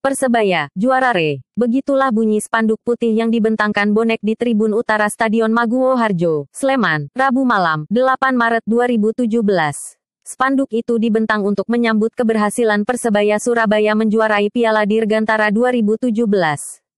Persebaya, juara re. Begitulah bunyi spanduk putih yang dibentangkan bonek di tribun utara Stadion Maguwo Harjo, Sleman, Rabu malam, 8 Maret 2017. Spanduk itu dibentang untuk menyambut keberhasilan Persebaya Surabaya menjuarai Piala Dirgantara 2017.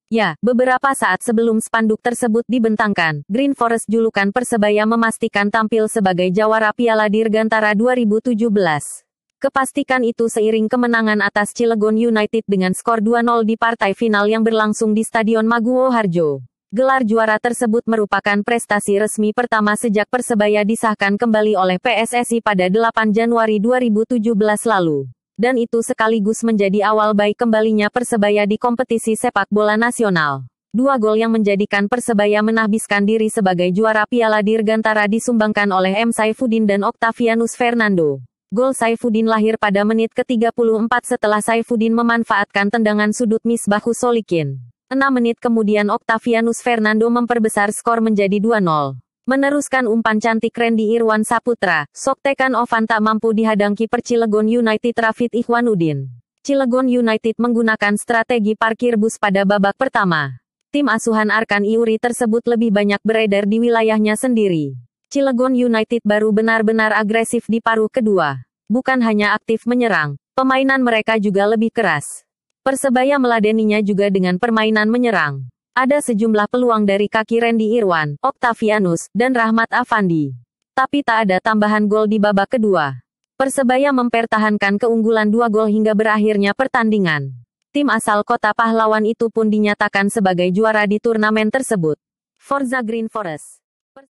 Ya, beberapa saat sebelum spanduk tersebut dibentangkan, Green Forest julukan Persebaya memastikan tampil sebagai jawara Piala Dirgantara 2017. Kepastikan itu seiring kemenangan atas Cilegon United dengan skor 2-0 di partai final yang berlangsung di Stadion Maguwo Harjo. Gelar juara tersebut merupakan prestasi resmi pertama sejak Persebaya disahkan kembali oleh PSSI pada 8 Januari 2017 lalu. Dan itu sekaligus menjadi awal baik kembalinya Persebaya di kompetisi sepak bola nasional. Dua gol yang menjadikan Persebaya menahbiskan diri sebagai juara Piala Dirgantara disumbangkan oleh M. Saifuddin dan Octavianus Fernando. Gol Saifuddin lahir pada menit ke-34 setelah Saifuddin memanfaatkan tendangan sudut Misbahu Solikin. 6 menit kemudian Octavianus Fernando memperbesar skor menjadi 2-0. Meneruskan umpan cantik Randy Irwan Saputra, Soktekan Ovan tak mampu dihadang kiper Cilegon United Rafid Ikhwanuddin. Cilegon United menggunakan strategi parkir bus pada babak pertama. Tim asuhan Arkan Iuri tersebut lebih banyak beredar di wilayahnya sendiri. Cilegon United baru benar-benar agresif di paruh kedua. Bukan hanya aktif menyerang, pemainan mereka juga lebih keras. Persebaya meladeninya juga dengan permainan menyerang. Ada sejumlah peluang dari kaki Randy Irwan, Octavianus, dan Rahmat Afandi. Tapi tak ada tambahan gol di babak kedua. Persebaya mempertahankan keunggulan dua gol hingga berakhirnya pertandingan. Tim asal kota pahlawan itu pun dinyatakan sebagai juara di turnamen tersebut. Forza Green Forest